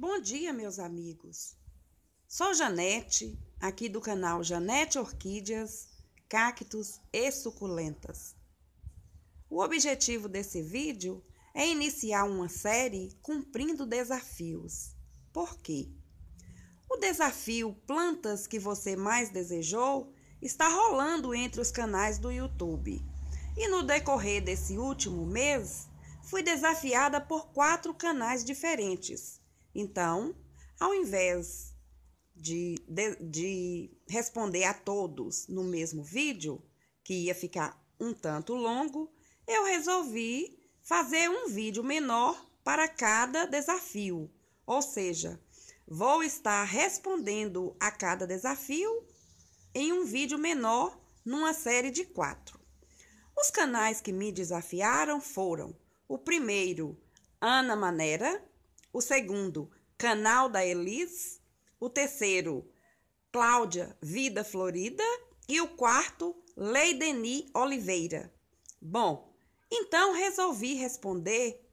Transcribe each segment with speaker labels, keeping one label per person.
Speaker 1: Bom dia, meus amigos. Sou Janete, aqui do canal Janete Orquídeas, Cactos e Suculentas. O objetivo desse vídeo é iniciar uma série cumprindo desafios. Por quê? O desafio Plantas que você mais desejou está rolando entre os canais do YouTube. E no decorrer desse último mês, fui desafiada por quatro canais diferentes então, ao invés de, de, de responder a todos no mesmo vídeo, que ia ficar um tanto longo, eu resolvi fazer um vídeo menor para cada desafio. Ou seja, vou estar respondendo a cada desafio em um vídeo menor numa série de quatro. Os canais que me desafiaram foram o primeiro, Ana Manera, o segundo, Canal da Elis. O terceiro, Cláudia Vida Florida. E o quarto, Leideni Oliveira. Bom, então resolvi responder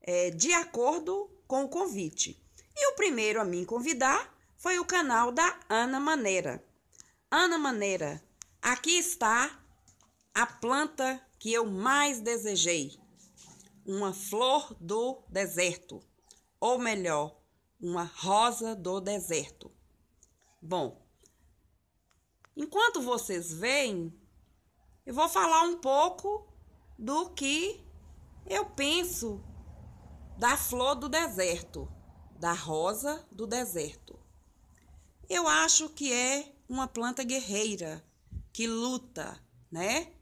Speaker 1: é, de acordo com o convite. E o primeiro a me convidar foi o canal da Ana Maneira. Ana Maneira, aqui está a planta que eu mais desejei, uma flor do deserto ou melhor, uma rosa do deserto. Bom, enquanto vocês veem, eu vou falar um pouco do que eu penso da flor do deserto, da rosa do deserto. Eu acho que é uma planta guerreira que luta, né?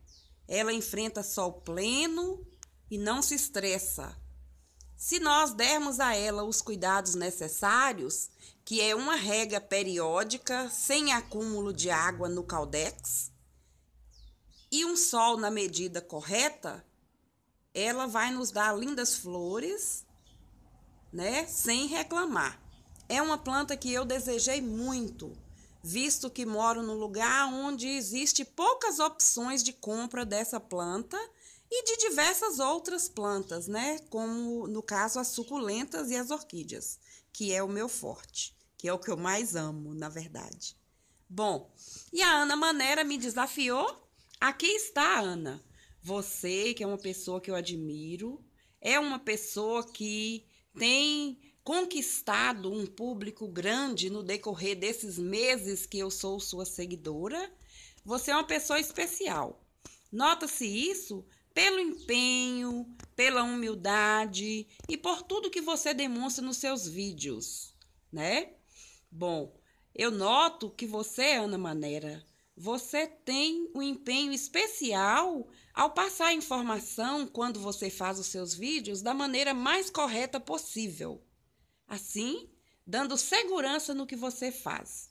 Speaker 1: Ela enfrenta sol pleno e não se estressa. Se nós dermos a ela os cuidados necessários, que é uma rega periódica sem acúmulo de água no caldex e um sol na medida correta, ela vai nos dar lindas flores, né? Sem reclamar. É uma planta que eu desejei muito, visto que moro num lugar onde existe poucas opções de compra dessa planta e de diversas outras plantas, né? Como no caso as suculentas e as orquídeas, que é o meu forte, que é o que eu mais amo, na verdade. Bom, e a Ana Manera me desafiou. Aqui está, Ana. Você, que é uma pessoa que eu admiro, é uma pessoa que tem conquistado um público grande no decorrer desses meses que eu sou sua seguidora. Você é uma pessoa especial. Nota-se isso pelo empenho, pela humildade e por tudo que você demonstra nos seus vídeos, né? Bom, eu noto que você, Ana Manera, você tem um empenho especial ao passar a informação quando você faz os seus vídeos da maneira mais correta possível. Assim, dando segurança no que você faz.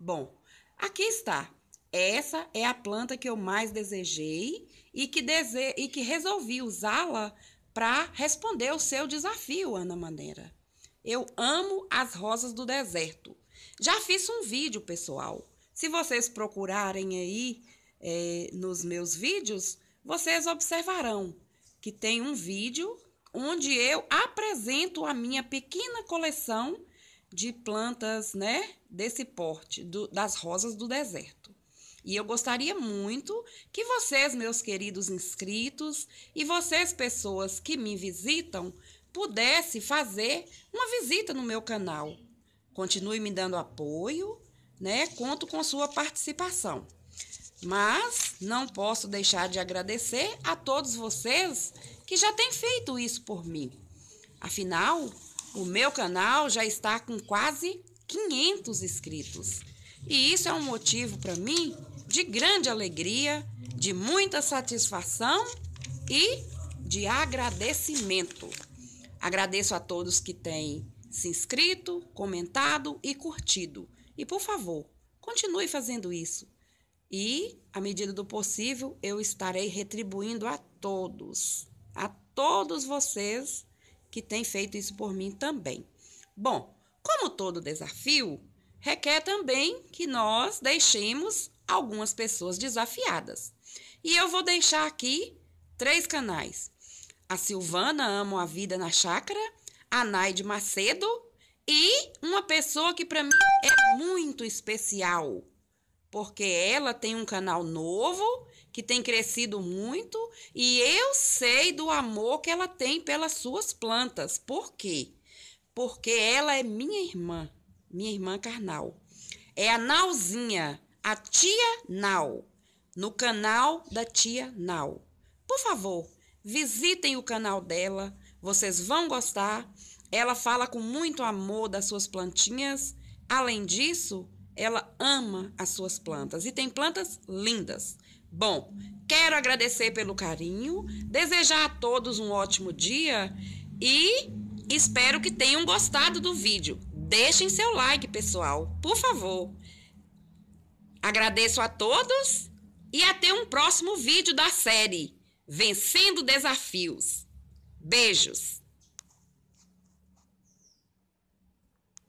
Speaker 1: Bom, aqui está essa é a planta que eu mais desejei e que, dese... e que resolvi usá-la para responder o seu desafio, Ana Maneira. Eu amo as rosas do deserto. Já fiz um vídeo, pessoal. Se vocês procurarem aí é, nos meus vídeos, vocês observarão que tem um vídeo onde eu apresento a minha pequena coleção de plantas, né, desse porte, do, das rosas do deserto. E eu gostaria muito que vocês, meus queridos inscritos, e vocês, pessoas que me visitam, pudessem fazer uma visita no meu canal. Continue me dando apoio, né? Conto com sua participação. Mas não posso deixar de agradecer a todos vocês que já têm feito isso por mim. Afinal, o meu canal já está com quase 500 inscritos. E isso é um motivo para mim de grande alegria, de muita satisfação e de agradecimento. Agradeço a todos que têm se inscrito, comentado e curtido. E por favor, continue fazendo isso. E, à medida do possível, eu estarei retribuindo a todos, a todos vocês que têm feito isso por mim também. Bom, como todo desafio, requer também que nós deixemos algumas pessoas desafiadas. E eu vou deixar aqui três canais: a Silvana Amo a Vida na Chácara, a Naide Macedo e uma pessoa que para mim é muito especial, porque ela tem um canal novo que tem crescido muito e eu sei do amor que ela tem pelas suas plantas. Por quê? Porque ela é minha irmã, minha irmã carnal. É a Nauzinha, a tia Nau, no canal da tia Nau. Por favor, visitem o canal dela, vocês vão gostar. Ela fala com muito amor das suas plantinhas. Além disso, ela ama as suas plantas e tem plantas lindas. Bom, quero agradecer pelo carinho, desejar a todos um ótimo dia e espero que tenham gostado do vídeo. Deixem seu like, pessoal, por favor. Agradeço a todos e até um próximo vídeo da série Vencendo Desafios. Beijos!